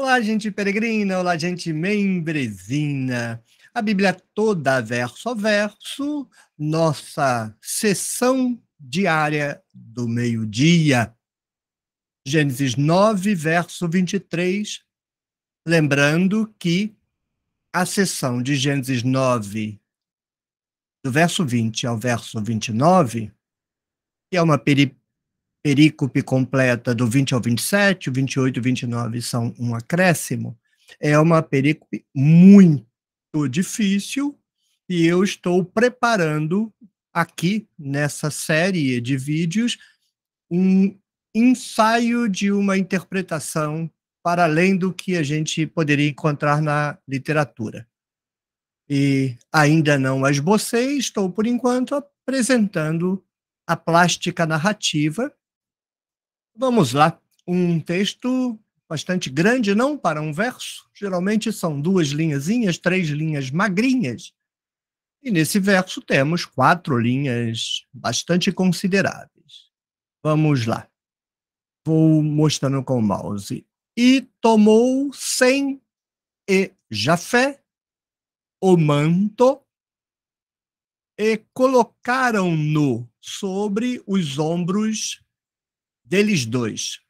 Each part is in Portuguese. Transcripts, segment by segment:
Olá, gente peregrina, olá, gente membresina. A Bíblia toda, verso a verso, nossa sessão diária do meio-dia. Gênesis 9, verso 23. Lembrando que a sessão de Gênesis 9, do verso 20 ao verso 29, que é uma peripécia perícope completa do 20 ao 27, 28 e 29 são um acréscimo, é uma perícope muito difícil e eu estou preparando aqui nessa série de vídeos um ensaio de uma interpretação para além do que a gente poderia encontrar na literatura. E ainda não as esbocei, estou por enquanto apresentando a plástica narrativa Vamos lá. Um texto bastante grande, não para um verso. Geralmente são duas linhazinhas, três linhas magrinhas. E nesse verso temos quatro linhas bastante consideráveis. Vamos lá. Vou mostrando com o mouse. E tomou Sem e Jafé o manto e colocaram-no sobre os ombros deles dois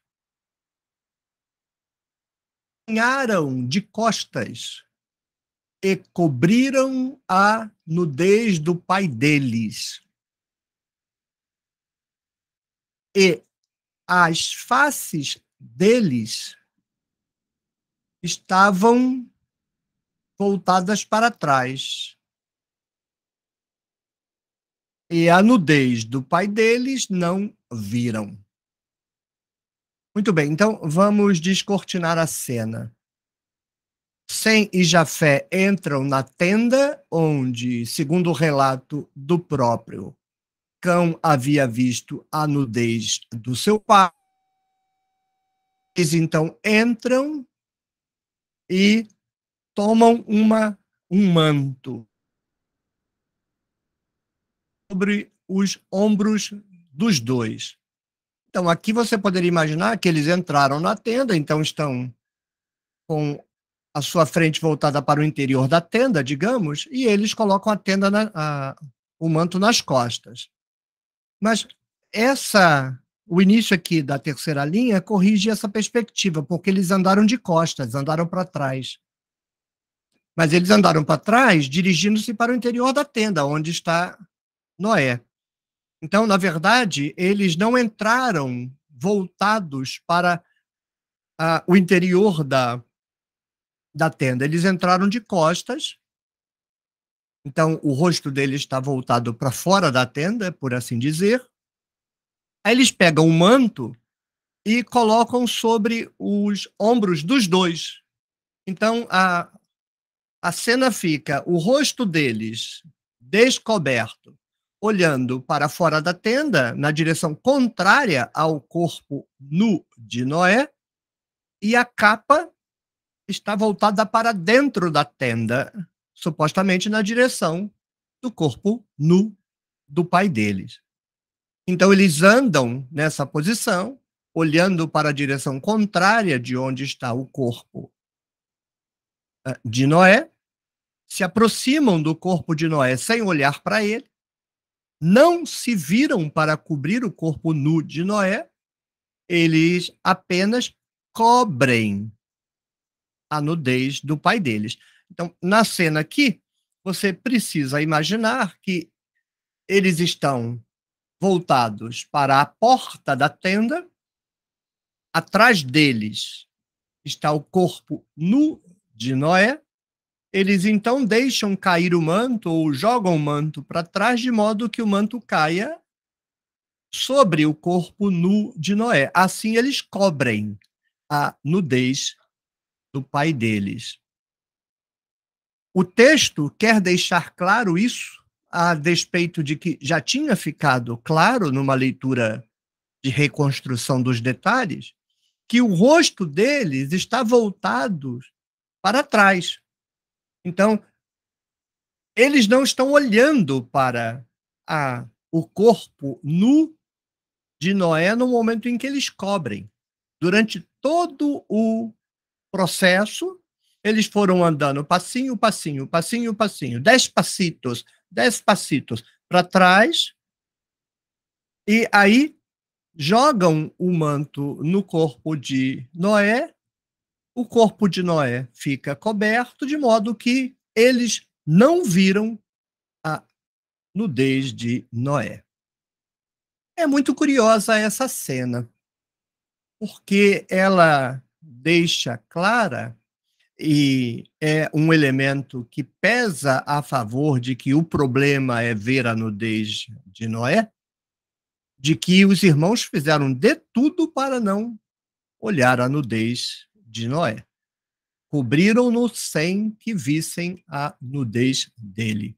caminharam de costas e cobriram a nudez do pai deles. E as faces deles estavam voltadas para trás. E a nudez do pai deles não viram. Muito bem, então vamos descortinar a cena. Sem e Jafé entram na tenda onde, segundo o relato do próprio, Cão havia visto a nudez do seu pai. Eles então entram e tomam uma, um manto sobre os ombros dos dois. Então, aqui você poderia imaginar que eles entraram na tenda, então estão com a sua frente voltada para o interior da tenda, digamos, e eles colocam a tenda, na, a, o manto nas costas. Mas essa, o início aqui da terceira linha corrige essa perspectiva, porque eles andaram de costas, andaram para trás. Mas eles andaram para trás, dirigindo-se para o interior da tenda, onde está Noé. Então, na verdade, eles não entraram voltados para ah, o interior da, da tenda. Eles entraram de costas. Então, o rosto deles está voltado para fora da tenda, por assim dizer. Aí eles pegam o um manto e colocam sobre os ombros dos dois. Então, a, a cena fica o rosto deles descoberto olhando para fora da tenda, na direção contrária ao corpo nu de Noé, e a capa está voltada para dentro da tenda, supostamente na direção do corpo nu do pai deles. Então eles andam nessa posição, olhando para a direção contrária de onde está o corpo eh, de Noé, se aproximam do corpo de Noé sem olhar para ele, não se viram para cobrir o corpo nu de Noé, eles apenas cobrem a nudez do pai deles. Então, na cena aqui, você precisa imaginar que eles estão voltados para a porta da tenda, atrás deles está o corpo nu de Noé, eles então deixam cair o manto ou jogam o manto para trás de modo que o manto caia sobre o corpo nu de Noé. Assim eles cobrem a nudez do pai deles. O texto quer deixar claro isso, a despeito de que já tinha ficado claro numa leitura de reconstrução dos detalhes, que o rosto deles está voltado para trás, então, eles não estão olhando para a, o corpo nu de Noé no momento em que eles cobrem. Durante todo o processo, eles foram andando passinho, passinho, passinho, passinho, dez passitos, dez passitos para trás, e aí jogam o manto no corpo de Noé o corpo de Noé fica coberto, de modo que eles não viram a nudez de Noé. É muito curiosa essa cena, porque ela deixa clara e é um elemento que pesa a favor de que o problema é ver a nudez de Noé, de que os irmãos fizeram de tudo para não olhar a nudez de Noé. Cobriram-no sem que vissem a nudez dele.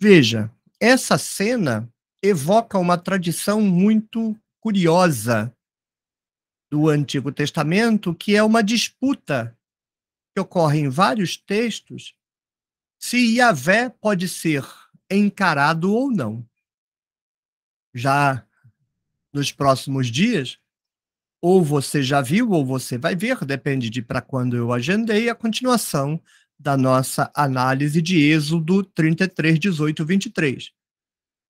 Veja, essa cena evoca uma tradição muito curiosa do Antigo Testamento, que é uma disputa que ocorre em vários textos se Yahvé pode ser encarado ou não. Já nos próximos dias, ou você já viu ou você vai ver, depende de para quando eu agendei a continuação da nossa análise de Êxodo 33, 18, 23,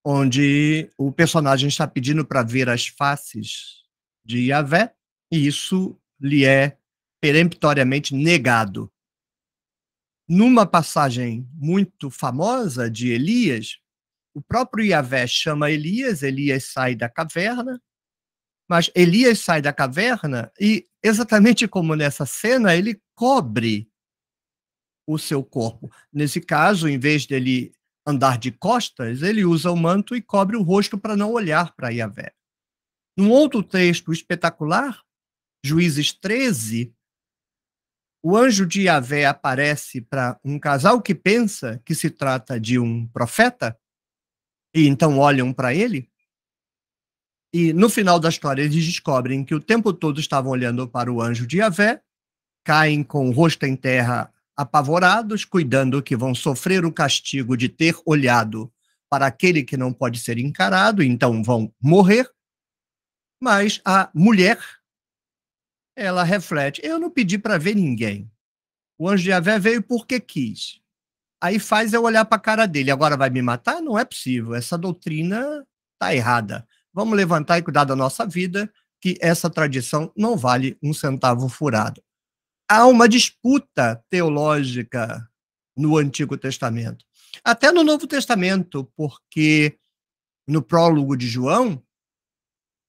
onde o personagem está pedindo para ver as faces de Yahvé e isso lhe é peremptoriamente negado. Numa passagem muito famosa de Elias, o próprio Yahvé chama Elias, Elias sai da caverna, mas Elias sai da caverna e, exatamente como nessa cena, ele cobre o seu corpo. Nesse caso, em vez dele andar de costas, ele usa o manto e cobre o rosto para não olhar para Yahvé. Num outro texto espetacular, Juízes 13, o anjo de Yahvé aparece para um casal que pensa que se trata de um profeta, e então olham para ele, e no final da história, eles descobrem que o tempo todo estavam olhando para o anjo de Yahvé, caem com o rosto em terra apavorados, cuidando que vão sofrer o castigo de ter olhado para aquele que não pode ser encarado, então vão morrer. Mas a mulher, ela reflete: eu não pedi para ver ninguém. O anjo de Javé veio porque quis. Aí faz eu olhar para a cara dele. Agora vai me matar? Não é possível. Essa doutrina está errada. Vamos levantar e cuidar da nossa vida, que essa tradição não vale um centavo furado. Há uma disputa teológica no Antigo Testamento, até no Novo Testamento, porque no prólogo de João,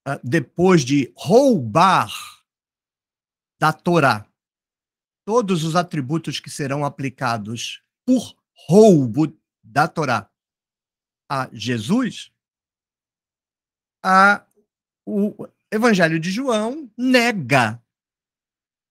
ah, depois de roubar da Torá todos os atributos que serão aplicados por roubo da Torá a Jesus, a, o Evangelho de João nega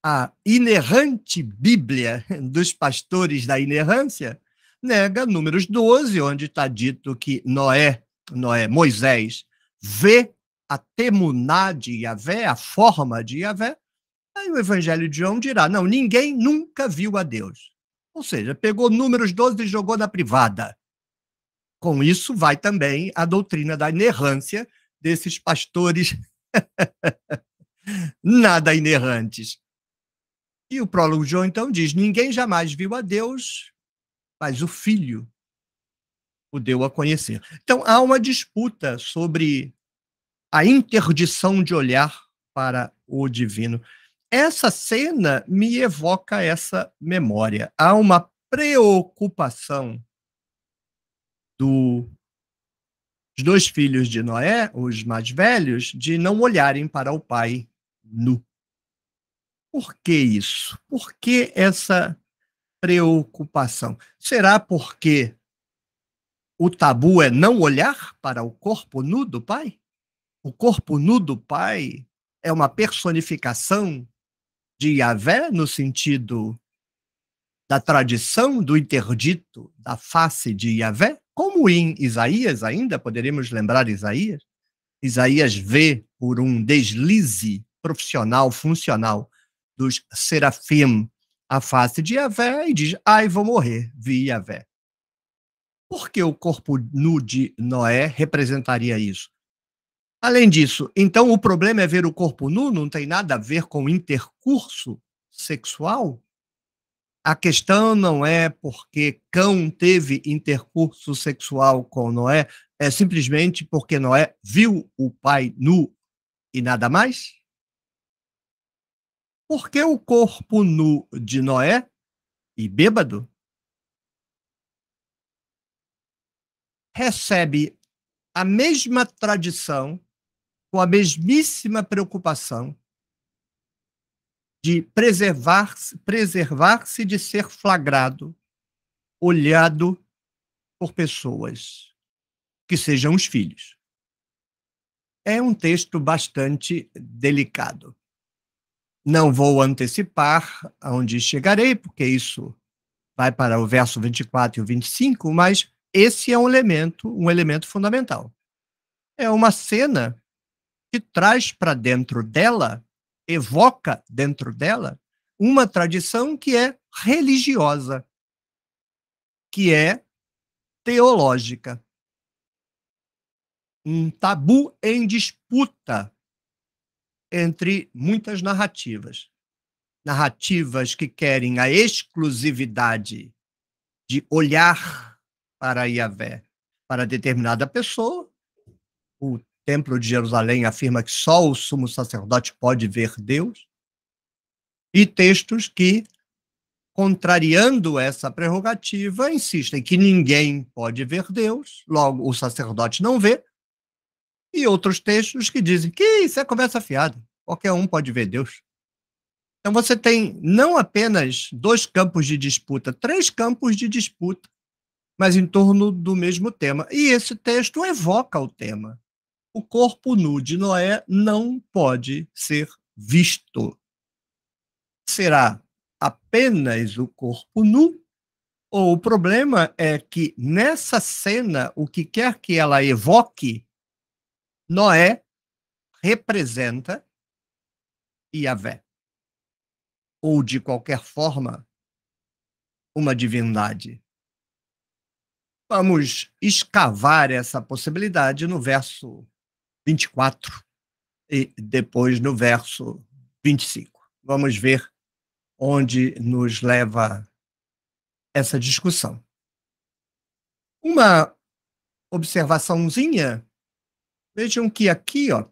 a inerrante Bíblia dos pastores da inerrância, nega Números 12, onde está dito que Noé, Noé, Moisés, vê a temuná de Yahvé, a forma de Yahvé, aí o Evangelho de João dirá: não, ninguém nunca viu a Deus. Ou seja, pegou números 12 e jogou na privada. Com isso, vai também a doutrina da inerrância, desses pastores nada inerrantes. E o prólogo de João então diz: Ninguém jamais viu a Deus, mas o Filho o deu a conhecer. Então há uma disputa sobre a interdição de olhar para o divino. Essa cena me evoca essa memória. Há uma preocupação do os dois filhos de Noé, os mais velhos, de não olharem para o pai nu. Por que isso? Por que essa preocupação? Será porque o tabu é não olhar para o corpo nu do pai? O corpo nu do pai é uma personificação de Yahvé no sentido da tradição do interdito da face de Yahvé? Como em Isaías ainda, poderíamos lembrar Isaías? Isaías vê por um deslize profissional, funcional dos serafim a face de Yahvé e diz: Ai, vou morrer, vi Yahvé. Por que o corpo nu de Noé representaria isso? Além disso, então o problema é ver o corpo nu, não tem nada a ver com intercurso sexual? A questão não é porque Cão teve intercurso sexual com Noé, é simplesmente porque Noé viu o pai nu e nada mais? Por que o corpo nu de Noé e bêbado recebe a mesma tradição, com a mesmíssima preocupação de preservar-se preservar -se de ser flagrado, olhado por pessoas que sejam os filhos. É um texto bastante delicado. Não vou antecipar aonde chegarei, porque isso vai para o verso 24 e o 25, mas esse é um elemento, um elemento fundamental. É uma cena que traz para dentro dela evoca dentro dela uma tradição que é religiosa, que é teológica. Um tabu em disputa entre muitas narrativas. Narrativas que querem a exclusividade de olhar para Yahvé, para determinada pessoa, o Templo de Jerusalém afirma que só o sumo sacerdote pode ver Deus, e textos que, contrariando essa prerrogativa, insistem que ninguém pode ver Deus, logo o sacerdote não vê, e outros textos que dizem que isso é conversa fiada, qualquer um pode ver Deus. Então você tem não apenas dois campos de disputa, três campos de disputa, mas em torno do mesmo tema. E esse texto evoca o tema o corpo nu de Noé não pode ser visto. Será apenas o corpo nu? Ou o problema é que nessa cena, o que quer que ela evoque, Noé representa Yahvé. Ou, de qualquer forma, uma divindade. Vamos escavar essa possibilidade no verso 24 e depois no verso 25. Vamos ver onde nos leva essa discussão. Uma observaçãozinha, vejam que aqui, ó,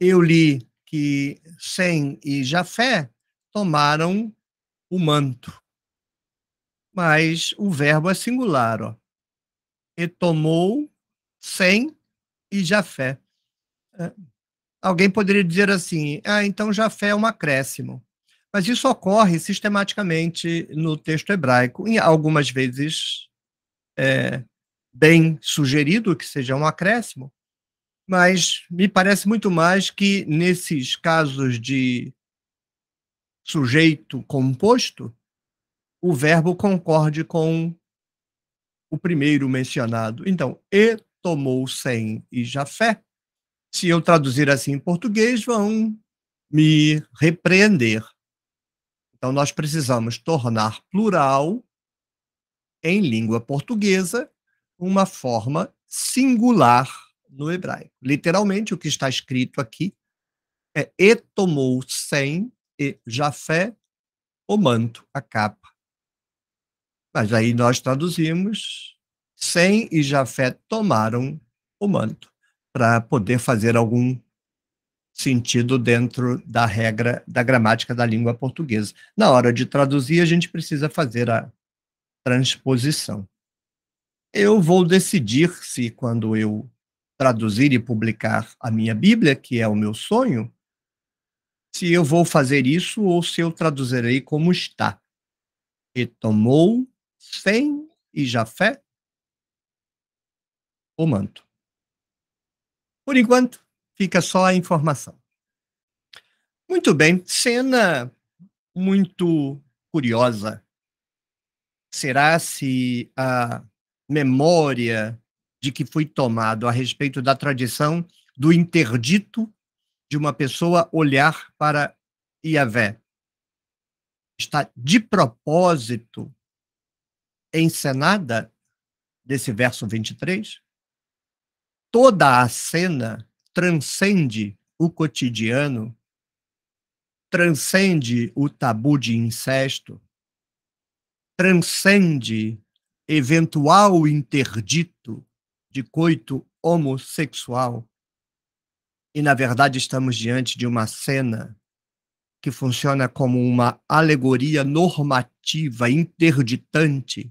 eu li que Sem e Jafé tomaram o manto, mas o verbo é singular, ó. E tomou Sem e Jafé. É. Alguém poderia dizer assim: ah, então Jafé é um acréscimo. Mas isso ocorre sistematicamente no texto hebraico, e algumas vezes é bem sugerido que seja um acréscimo, mas me parece muito mais que nesses casos de sujeito composto, o verbo concorde com o primeiro mencionado. Então, e tomou Sem e Jafé. Se eu traduzir assim em português, vão me repreender. Então, nós precisamos tornar plural, em língua portuguesa, uma forma singular no hebraico. Literalmente, o que está escrito aqui é: E tomou Sem e Jafé o manto, a capa. Mas aí nós traduzimos sem e Jafé tomaram o manto para poder fazer algum sentido dentro da regra da gramática da língua portuguesa. Na hora de traduzir, a gente precisa fazer a transposição. Eu vou decidir se, quando eu traduzir e publicar a minha Bíblia, que é o meu sonho, se eu vou fazer isso ou se eu traduzirei como está. E tomou sem e Jafé ou manto. Por enquanto, fica só a informação. Muito bem, cena muito curiosa. Será se a memória de que foi tomado a respeito da tradição do interdito de uma pessoa olhar para Iavé está de propósito encenada desse verso 23? toda a cena transcende o cotidiano, transcende o tabu de incesto, transcende eventual interdito de coito homossexual. E, na verdade, estamos diante de uma cena que funciona como uma alegoria normativa interditante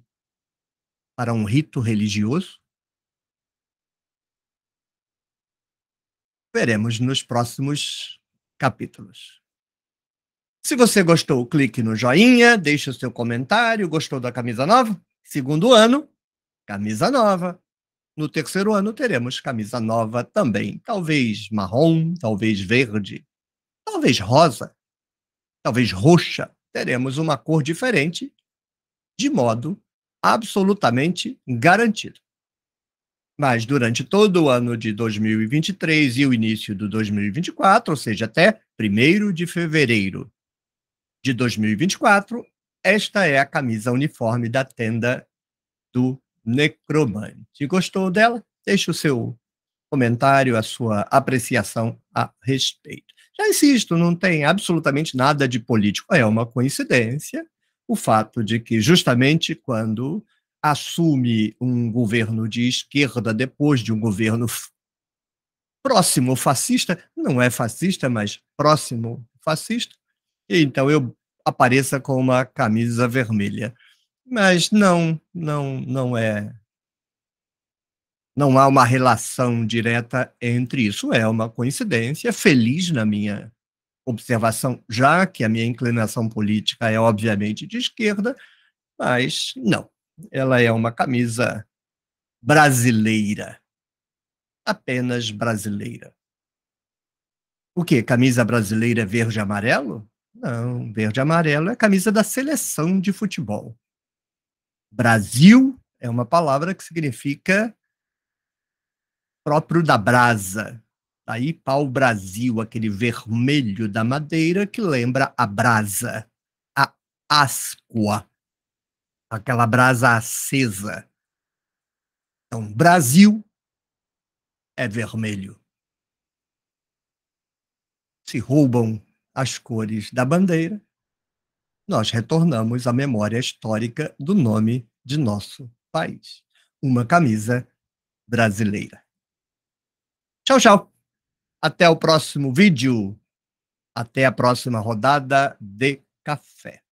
para um rito religioso? veremos nos próximos capítulos. Se você gostou, clique no joinha, deixe o seu comentário. Gostou da camisa nova? Segundo ano, camisa nova. No terceiro ano, teremos camisa nova também. Talvez marrom, talvez verde, talvez rosa, talvez roxa. Teremos uma cor diferente, de modo absolutamente garantido. Mas durante todo o ano de 2023 e o início do 2024, ou seja, até 1 de fevereiro de 2024, esta é a camisa uniforme da tenda do necromante. Gostou dela? Deixe o seu comentário, a sua apreciação a respeito. Já insisto, não tem absolutamente nada de político. É uma coincidência o fato de que, justamente quando assume um governo de esquerda depois de um governo próximo fascista, não é fascista, mas próximo fascista, e então eu apareça com uma camisa vermelha. Mas não, não, não é. Não há uma relação direta entre isso, é uma coincidência é feliz na minha observação, já que a minha inclinação política é obviamente de esquerda, mas não, ela é uma camisa brasileira. Apenas brasileira. O que? Camisa brasileira verde e amarelo? Não, verde e amarelo é a camisa da seleção de futebol. Brasil é uma palavra que significa próprio da brasa. Daí pau Brasil, aquele vermelho da madeira que lembra a brasa, a ascoa aquela brasa acesa. Então, Brasil é vermelho. Se roubam as cores da bandeira, nós retornamos à memória histórica do nome de nosso país. Uma camisa brasileira. Tchau, tchau. Até o próximo vídeo. Até a próxima rodada de café.